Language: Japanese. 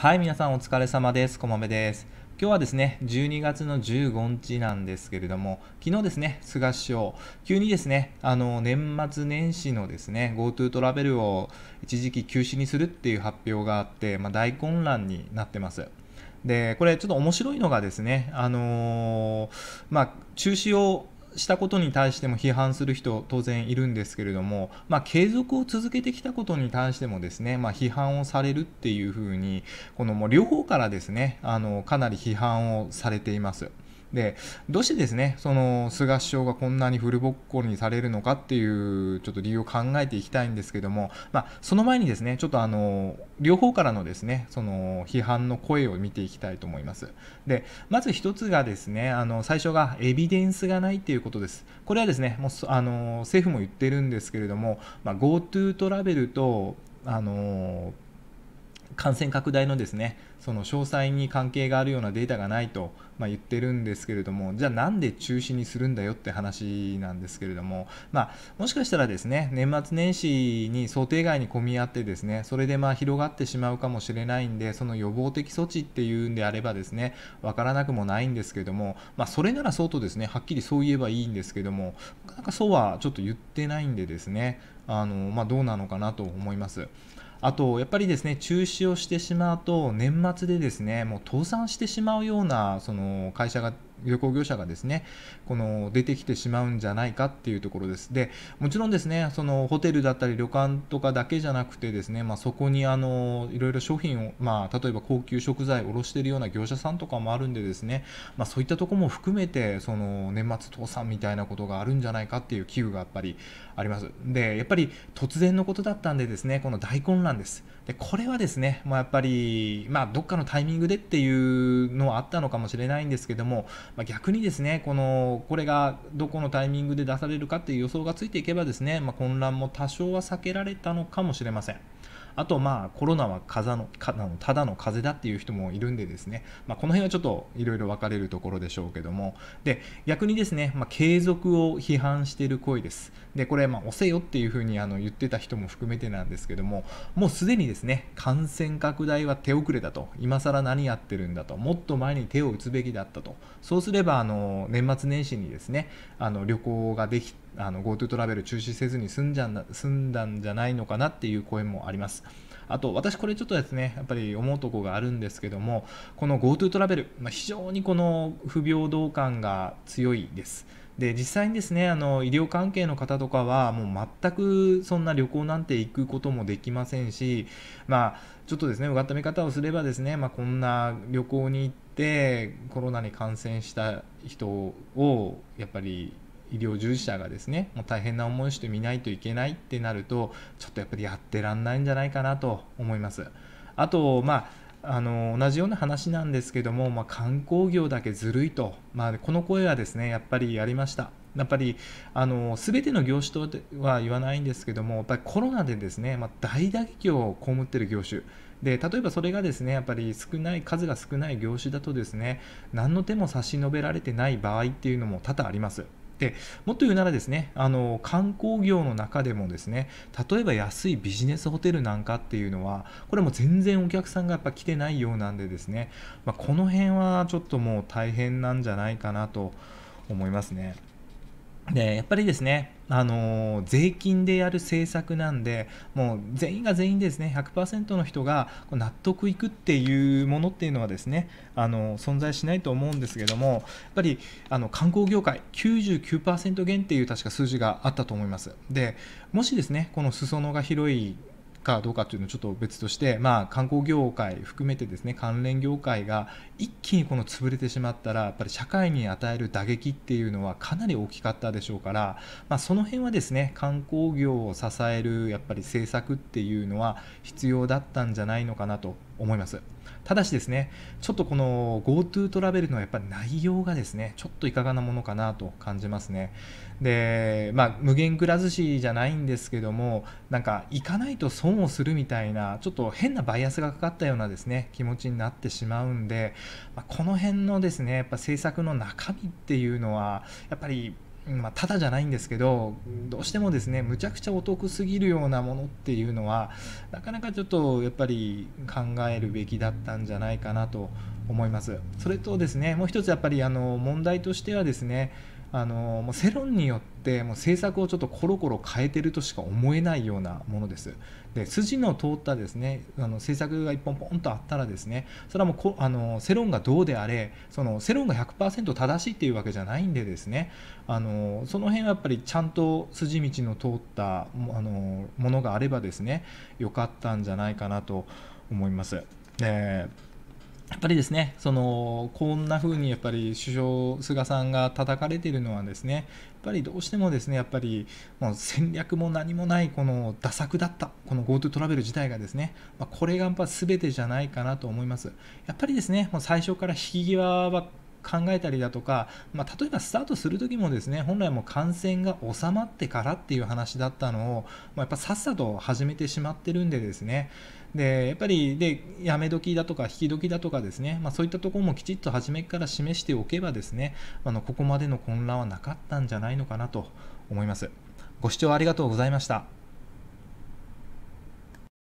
はい、皆さんお疲れ様です。こまめです。今日はですね、12月の15日なんですけれども、昨日ですね、菅首相、急にですね、あの、年末年始のですね、GoTo トラベルを一時期休止にするっていう発表があって、まあ、大混乱になってます。で、これちょっと面白いのがですね、あのー、まあ、中止をしたことに対しても批判する人当然いるんですけれども、まあ、継続を続けてきたことに対してもですね、まあ、批判をされるっていうふうにこのもう両方からですねあのかなり批判をされています。で、どうしてですね、その菅首相がこんなにフルボッコにされるのかっていう、ちょっと理由を考えていきたいんですけども、まあ、その前にですね、ちょっとあの、両方からのですね、その批判の声を見ていきたいと思います。で、まず1つがですね、あの、最初がエビデンスがないっていうことです。これはですね、もう、あの、政府も言ってるんですけれども、まあ、GoTo トラベルと、あの感染拡大のですねその詳細に関係があるようなデータがないと、まあ、言ってるんですけれどもじゃあなんで中止にするんだよって話なんですけれども、まあ、もしかしたらですね年末年始に想定外に混み合ってですねそれでまあ広がってしまうかもしれないんでその予防的措置っていうんであればですね分からなくもないんですけれども、まあ、それならそうとですねはっきりそう言えばいいんですけどもなかなかそうはちょっと言ってないんでですねあの、まあ、どうなのかなと思います。あと、やっぱりですね、中止をしてしまうと、年末でですね、もう倒産してしまうような、その会社が旅行業者がですねこの出てきてしまうんじゃないかっていうところですでもちろんですねそのホテルだったり旅館とかだけじゃなくてですね、まあ、そこにあのいろいろ商品を、まあ、例えば高級食材を卸しているような業者さんとかもあるんでですね、まあ、そういったとこも含めてその年末倒産みたいなことがあるんじゃないかっていう危惧がやっぱりありますでやっぱり突然のことだったんでですねこの大混乱ですでこれはですね、まあ、やっぱり、まあ、どっかのタイミングでっていうのはあったのかもしれないんですけどもまあ、逆にですねこのこれがどこのタイミングで出されるかっていう予想がついていけばですね、まあ、混乱も多少は避けられたのかもしれません。あとまあコロナは風のかただの風邪だっていう人もいるんでですね、まあ、この辺はちょっといろいろ分かれるところでしょうけどもで逆にですね、まあ、継続を批判している声ですでこれまあ押せよっていうふうにあの言ってた人も含めてなんですけどももうすでにですね感染拡大は手遅れだと今更何やってるんだともっと前に手を打つべきだったとそうすればあの年末年始にですねあの旅行ができて GoTo トラベル中止せずに済んじゃん済んだんじゃないのかなっていう声もあります。あと私これちょっとですねやっぱり思うとこがあるんですけどもこの GoTo トラベル、まあ、非常にこの不平等感が強いです。で実際にですねあの医療関係の方とかはもう全くそんな旅行なんて行くこともできませんしまあちょっとですねうがった見方をすればですね、まあ、こんな旅行に行ってコロナに感染した人をやっぱり医療従事者がですねもう大変な思いしてみないといけないってなるとちょっとやっぱりやってらんないんじゃないかなと思います。あと、まああの同じような話なんですけども、まあ、観光業だけずるいと、まあ、この声はですねやっぱりありました。やっぱりあの全ての業種とは言わないんですけどもやっぱりコロナでですね、まあ、大打撃を被っている業種で例えばそれがですねやっぱり少ない数が少ない業種だとですね何の手も差し伸べられてない場合っていうのも多々あります。でもっと言うならですねあの観光業の中でもですね例えば安いビジネスホテルなんかっていうのはこれも全然お客さんがやっぱ来てないようなんでですね、まあ、この辺はちょっともう大変なんじゃないかなと思いますね。でやっぱりですねあの税金でやる政策なんでもう全員が全員ですね100%の人が納得いくっていうものっていうのはですねあの存在しないと思うんですけどもやっぱりあの観光業界99%減っていう確か数字があったと思いますでもしですねこの裾野が広いかどうかというのはちょっと別として、まあ、観光業界含めてですね関連業界が一気にこの潰れてしまったらやっぱり社会に与える打撃っていうのはかなり大きかったでしょうから、まあ、その辺はですね観光業を支えるやっぱり政策っていうのは必要だったんじゃないのかなと思います。ただしですね、ちょっとこの GoTo トラベルのやっぱ内容がですね、ちょっといかがなものかなと感じますね。で、まあ、無限くら寿司じゃないんですけども、なんか行かないと損をするみたいな、ちょっと変なバイアスがかかったようなですね、気持ちになってしまうんで、まあ、この辺のですね、やっぱ政策の中身っていうのは、やっぱりまあ、ただじゃないんですけどどうしてもですねむちゃくちゃお得すぎるようなものっていうのはなかなかちょっとやっぱり考えるべきだったんじゃないかなと思います。それとですねもう一つやっぱりあの問題としてはですねあのもう世論によってもう政策をちょっとコロコロ変えてるとしか思えないようなものですで筋の通ったですねあの政策が一本ポンとあったらですねそれはもうこあの世論がどうであれその世論が100%正しいっていうわけじゃないんでですねあのその辺はやっぱりちゃんと筋道の通ったあのものがあればですね良かったんじゃないかなと思います。えーやっぱりですねそのこんな風にやっぱり首相菅さんが叩かれているのはですねやっぱりどうしてもですねやっぱりもう戦略も何もないこの打作だったこの GoTo トラベル自体がですね、まあ、これがやっぱ全てじゃないかなと思いますやっぱりですねもう最初から引き際は考えたりだとか、まあ、例えばスタートする時もですね本来も感染が収まってからっていう話だったのを、まあ、やっぱさっさと始めてしまってるんでですねでやっぱりでやめ時だとか引き時だとかですね、まあ、そういったところもきちっと初めから示しておけばですねあのここまでの混乱はなかったんじゃないのかなと思いますご視聴ありがとうございました